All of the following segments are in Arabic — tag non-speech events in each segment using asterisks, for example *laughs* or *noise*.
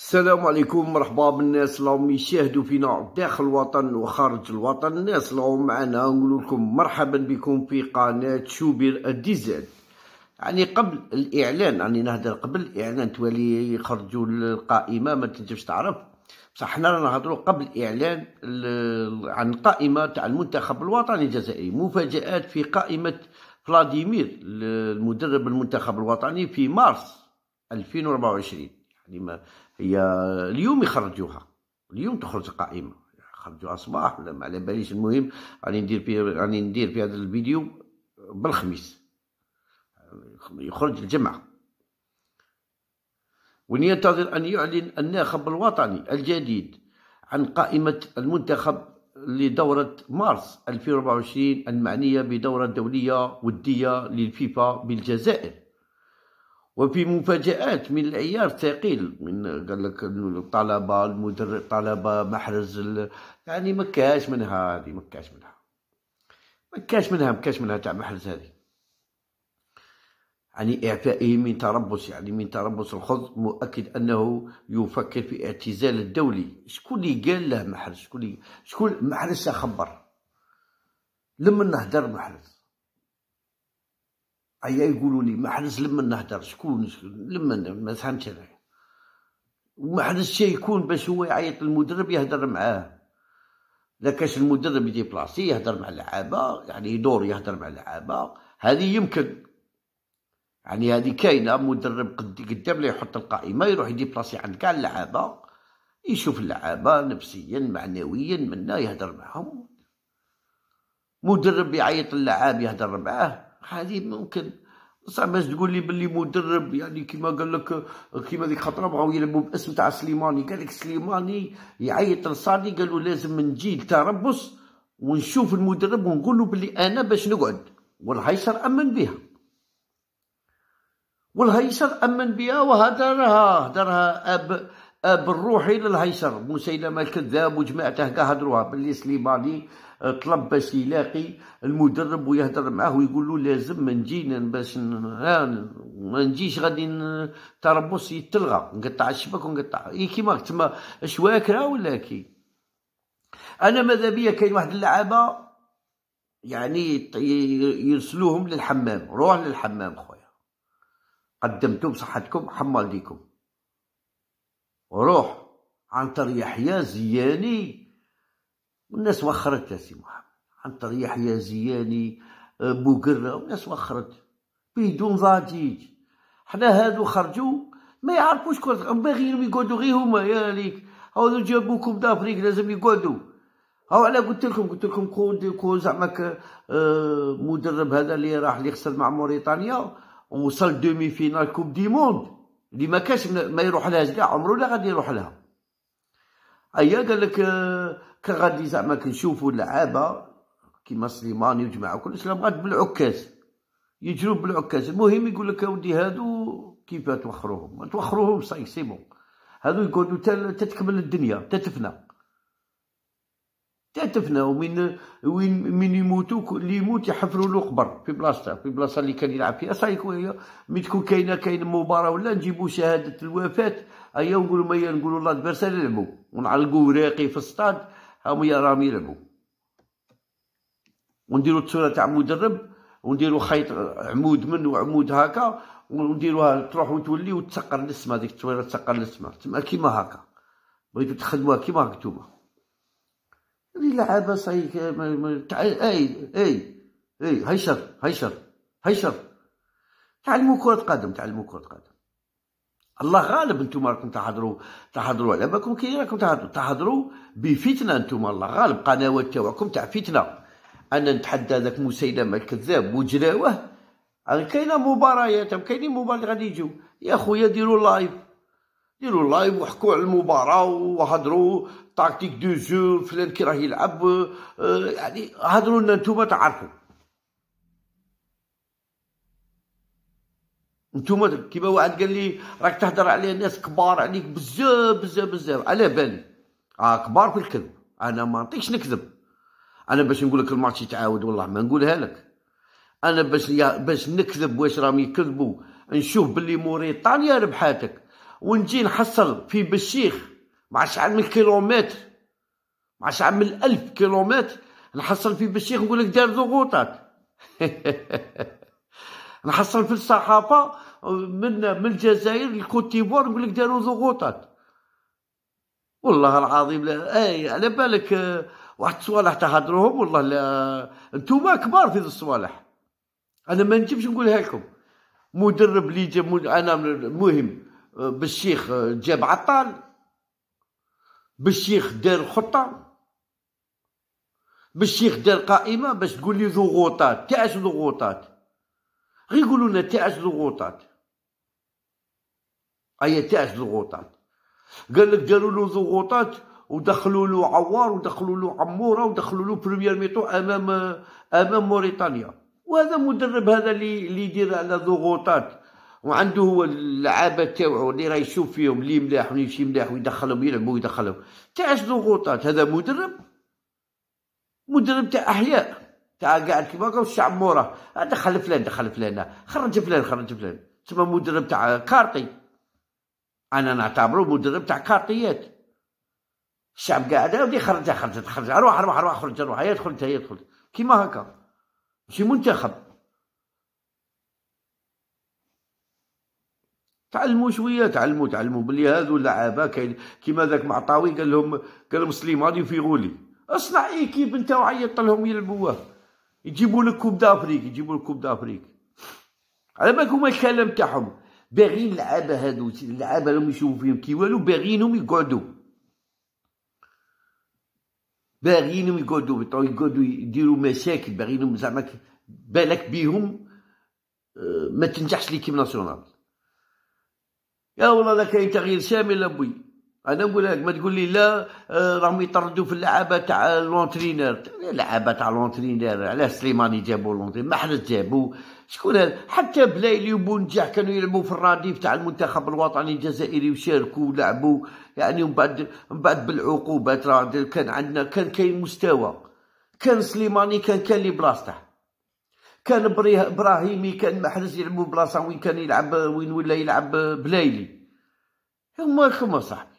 السلام عليكم مرحبا بالناس اللي راهم يشاهدوا فينا داخل الوطن وخارج الوطن الناس اللي راهم معنا نقول لكم مرحبا بكم في قناه شوبير الديزل يعني قبل الاعلان يعني نهضر قبل الاعلان تولي يخرجوا القائمه ما تنجمش تعرف بصح حنا رانا نهضروا قبل الاعلان عن قائمه تاع المنتخب الوطني الجزائري مفاجات في قائمه فلاديمير المدرب المنتخب الوطني في مارس 2024 يعني ما هي اليوم يخرجوها اليوم تخرج قائمه خرجوها صباح ولا ما على باليش المهم راني ندير في راني ندير في هذا الفيديو بالخميس يخرج الجمعه ولينتظر ان يعلن الناخب الوطني الجديد عن قائمه المنتخب لدورة مارس 2024 المعنية بدورة دولية ودية للفيفا بالجزائر وفي مفاجآت من العيار ثقيل من قال لك الطلبة المدرب طلبة محرز يعني ما كاش منها هذه ما كاش منها ما كاش منها ما كاش منها تاع محرز هذه يعني إعفائه من تربص يعني من تربص الخض مؤكد أنه يفكر في اعتزال الدولي شكون اللي قال له محرز شكون شكون محرز خبر لما نهدر محرز ايا يقولوا لي ما حدس لما نهدر شكون لما ما فهمتش انا وما حدس شي يكون باش هو يعيط للمدرب يهدر معاه لا كاش المدرب يدي بلاصي يهدر مع اللعابه يعني يدور يهدر مع اللعابه هذه يمكن يعني هذه كاينه مدرب قدام لا يحط القائمه يروح يدي بلاصي عند كاع اللعابه يشوف اللعابه نفسيا معنويا منا يهدر معهم مدرب يعيط اللعاب يهدر معاه هذه ممكن صعب باش تقول لي باللي مدرب يعني كيما قال لك كيما ديك خطره بغاو يلعبوا باسم تاع سليماني قال لك سليماني يعيط لصادي قال له لازم نجي لتربص ونشوف المدرب ونقول له باللي انا باش نقعد والهيصر امن بها والهيصر امن بها وهذا راه هدرها اب اب الروحي للهيصر مسيلمه الكذاب وجماعته كاع هدروها باللي سليماني طلب باش يلاقي المدرب ويهضر معاه ويقول له لازم نجينا باش ما نجيش غادي تربص يتلغى نقطع الشبك ونقطع اي كيما تما شواكره ولا كي انا ماذا بيا كاين واحد اللعابه يعني يرسلوهم للحمام روح للحمام خويا قدمتو بصحتكم حمال ليكم روح عنتر يحيى زياني والناس وخرت يا سي محمد عن يحيى زياني آه، بوكرة والناس وخرت بدون ضجيج حنا هادو خرجوا ما يعرفوش كرة باغيين يقعدوا غير هما يا ليك هاو جابوكم دافريك لازم يقعدوا هاو على قلت لكم قلت لكم كون كون زعما آه، مدرب هذا اللي راح اللي خسر مع موريتانيا وصل دومي فينال كوب دي موند اللي ما كاش ما يروح لهاش كاع عمره لا غادي يروح لها ايا قال لك آه كغادي غادي زعما كنشوفوا اللعابه كيما سليماني وجماعه كلش لا بغات بالعكاز يجرو بالعكاز المهم يقول لك اودي هادو كيف توخروهم توخروهم صاي سي بون هادو يقعدوا تكمل الدنيا تتفنى تتفنى ومن وين من يموتوا اللي يموت يحفروا له قبر في بلاصته في بلاصه اللي كان يلعب فيها صاي مي تكون كاينه كاين مباراه ولا نجيبوا شهاده الوفاه ايا نقولوا ما نقولوا لادفيرسير يلعبوا ونعلقوا وراقي في الصطاد هاهم راهم يلعبوا ونديروا التصويره تاع مدرب ونديروا خيط عمود من وعمود هكا ونديروها تروح وتولي وتسقر الاسم هذيك التصويره تسقر الاسم تما كيما هكا بغيتو تخدموها كيما هاك نتوما يعني هذه لعابه صاي اي اي اي هيشر هيشر هيشر تعلموا كره قدم تعلموا كره قدم الله غالب نتوما راكم تحضروا تحضروا على بالكم كي راكم تحضروا تحضروا بفتنه نتوما الله غالب قنوات تاعكم تاع فتنه انا نتحدى ذاك مسيلمه الكذاب وجلاوه كاينه مباريات كاينين مباريات غادي يجيو يا خويا ديروا لايف ديروا لايف وحكوا على المباراه وهضروا تاكتيك دو جو فلان كي راه يلعب آه، يعني هضروا لنا نتوما تعرفوا نتوما كيما واحد قال لي راك تهضر على ناس كبار عليك بزاف بزاف بزاف على بالي اه كبار في الكذب انا ما نعطيكش نكذب انا باش نقول لك الماتش يتعاود والله ما نقولها لك انا باش باش نكذب واش راهم يكذبوا نشوف باللي موريتانيا ربحاتك ونجي نحصل في بالشيخ مع شحال من كيلومتر مع شحال من الف كيلومتر نحصل في بالشيخ نقول لك دار ضغوطات *laughs* نحصل في الصحافه من من الجزائر الكوت ديفوار نقول لك داروا ضغوطات والله العظيم لا اي على بالك آه، واحد الصوالح تهضروهم والله لا انتوما كبار في الصوالح انا ما نجمش نقولها لكم مدرب اللي جاب انا المهم آه، بالشيخ آه، جاب عطال بالشيخ دار خطه بالشيخ دار قائمه باش تقول لي ضغوطات تاع ضغوطات غير يقولوا لنا تاعس ضغوطات ايا تاعس ضغوطات قال لك داروا له ضغوطات ودخلوا له عوار ودخلوا له عموره ودخلوا له بريمير ميتو امام امام موريتانيا وهذا مدرب هذا اللي اللي يدير على ضغوطات وعنده هو اللعابه تاعو اللي راه يشوف فيهم اللي ملاح واللي ماشي ملاح ويدخلهم يلعبوا ويدخلهم تاعش ضغوطات هذا مدرب مدرب تاع احياء قاعد كيما الشعب موراه دخل فلان دخل فلان خرج فلان خرج فلان تسمى مدرب تاع كارطي انا نعتبره مدرب تاع كارطيات الشعب قاعد ودي خرج خرج خرج اروح اروح اروح خرج اروح يدخل انت يدخل كيما هكا ماشي منتخب تعلموا شويه تعلموا تعلموا بلي هذو اللعابه كاين كيما ذاك معطاوي قال لهم قال لهم سليماني في غولي اصنع ايكيب انت وعيط لهم يلعبوه يجيبوا لك كوب دافريك يجيبوا لك كوب دافريك على بالك هما الكلام تاعهم باغيين اللعابه هادو اللعابه راهم يشوفوا فيهم كي والو باغيينهم يقعدوا باغيينهم يقعدوا يقعدوا يديروا مشاكل باغيينهم زعما بالك بيهم آه، ما تنجحش ليكيب ناسيونال يا والله لا كاين تغيير شامل ابوي انا نقول لك ما تقول لي لا آه، راهم يطردوا في اللعابه تاع لونترينر اللعابه تاع لونترينر على سليماني جابو لونترينر ما حد جابو شكون هذا حتى بلايلي وبونجاح كانوا يلعبوا في الراديف تاع المنتخب الوطني الجزائري وشاركوا ولعبوا يعني ومن بعد من بعد بالعقوبات راه كان عندنا كان كاين مستوى كان سليماني كان كان لي بلاصته كان ابراهيمي كان محرز يلعبوا بلاصه وين كان يلعب وين ولا يلعب بلايلي هما كما صاحبي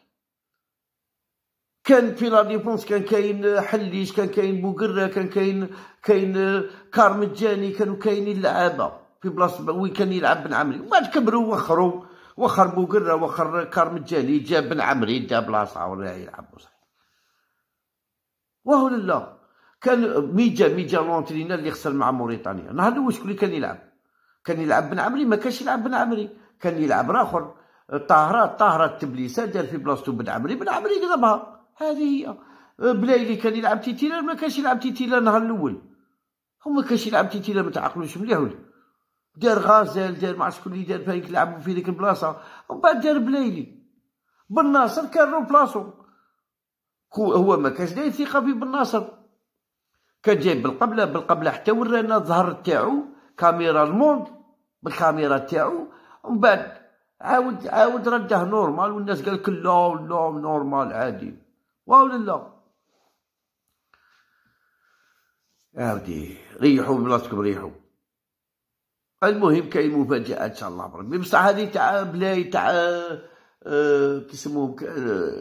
كان في لا ديفونس كان كاين حليش كان كاين بوقرة كان كاين كاين كار مجاني كانوا كاينين لعابه في بلاصه وين كان يلعب بن عمري ومن بعد كبروا وخروا وخر بوقرة وخر كار مجاني جاب بن عمري دا بلاصه ولا يلعب صحيح وهو لا كان ميجا ميجا لونترينا اللي خسر مع موريتانيا نهار الاول شكون اللي كان يلعب كان يلعب بن عمري ما كانش يلعب بن عمري كان يلعب راخر طاهره طاهره التبليسه دار في بلاصتو بن عمري بن عمري قلبها هذه هي بلايلي كان يلعب تيتيلا ما كانش يلعب تيتيلا النهار الاول هو ما كانش يلعب تيتيلا ما تعقلوش مليح ولا دار غزال دار ما شكون اللي دار فايق لعبوا في ديك البلاصه ومن بعد دار بلايلي بن ناصر كان رو بلاصو هو هو ما كانش داير ثقه في بن ناصر كان جاي بالقبله بالقبله حتى ورانا الظهر تاعو كاميرا الموند بالكاميرا تاعو ومن بعد عاود عاود رده نورمال والناس قال لا لا نورمال عادي واو لله اودي ريحوا بلاصتكم ريحوا المهم كاين مفاجاه ان شاء الله بربي بصح هذه تاع بلاي تاع أه كيسموهم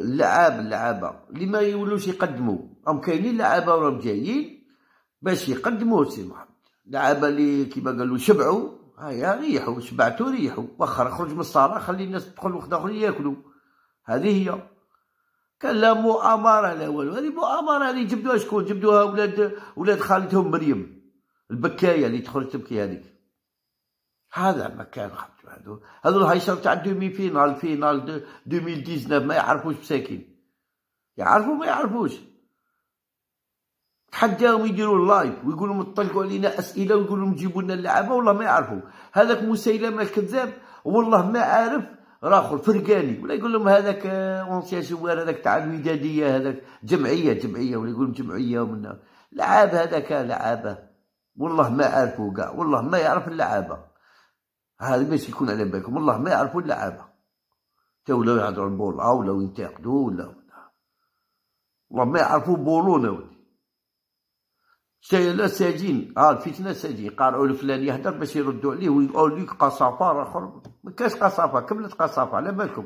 اللعاب اللعابه اللي ما يولوش يقدموا راهم كاينين لعابه وراهم جايين باش يقدموا سي محمد لعابه اللي كيما قالوا شبعوا هيا ريحوا شبعتوا ريحوا وخر خرج من الصاله خلي الناس تدخل وحده اخرين ياكلوا هذه هي كان لا مؤامره لا والو هذه مؤامره اللي جبدوها شكون جبدوها ولاد ولاد خالتهم مريم البكايه اللي تخرج تبكي هذيك هذا ما كان خرجوا هذو هذو الهيصر تاع دومي فينال فينال 2019 ما يعرفوش مساكين يعرفوا ما يعرفوش تحداهم يديروا اللايف ويقولوا مطلقوا علينا اسئله ويقولوا جيبوا لنا اللعابه والله ما يعرفوا هذاك مسيلمه الكذاب والله ما عارف راخو الفرقاني ولا يقول لهم هذاك اونسيان جوار هذاك تاع الوداديه هذاك جمعيه جمعيه ولا يقول جمعيه ومن لعاب هذاك لعابه والله ما عارفه كاع والله ما يعرف اللعابه هذا باش يكون على بالكم والله ما يعرفوا اللعابه تا ولاو يهضروا البول ولا ينتقدوا ولا والله ما يعرفوا بولونا ولي لا ساجين اه الفتنه ساجين قارعوا الفلان يهدر باش يردوا عليه ويقول لك قصافه اخر ما كاش قصافه كملت قصافه على بالكم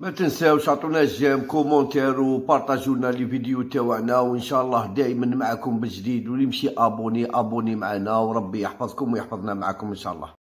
ما تنساوش عطونا جيم كومونتير وبارطاجوا لنا لي فيديو تاعنا وان شاء الله دائما معكم بالجديد واللي يمشي ابوني ابوني معنا وربي يحفظكم ويحفظنا معكم ان شاء الله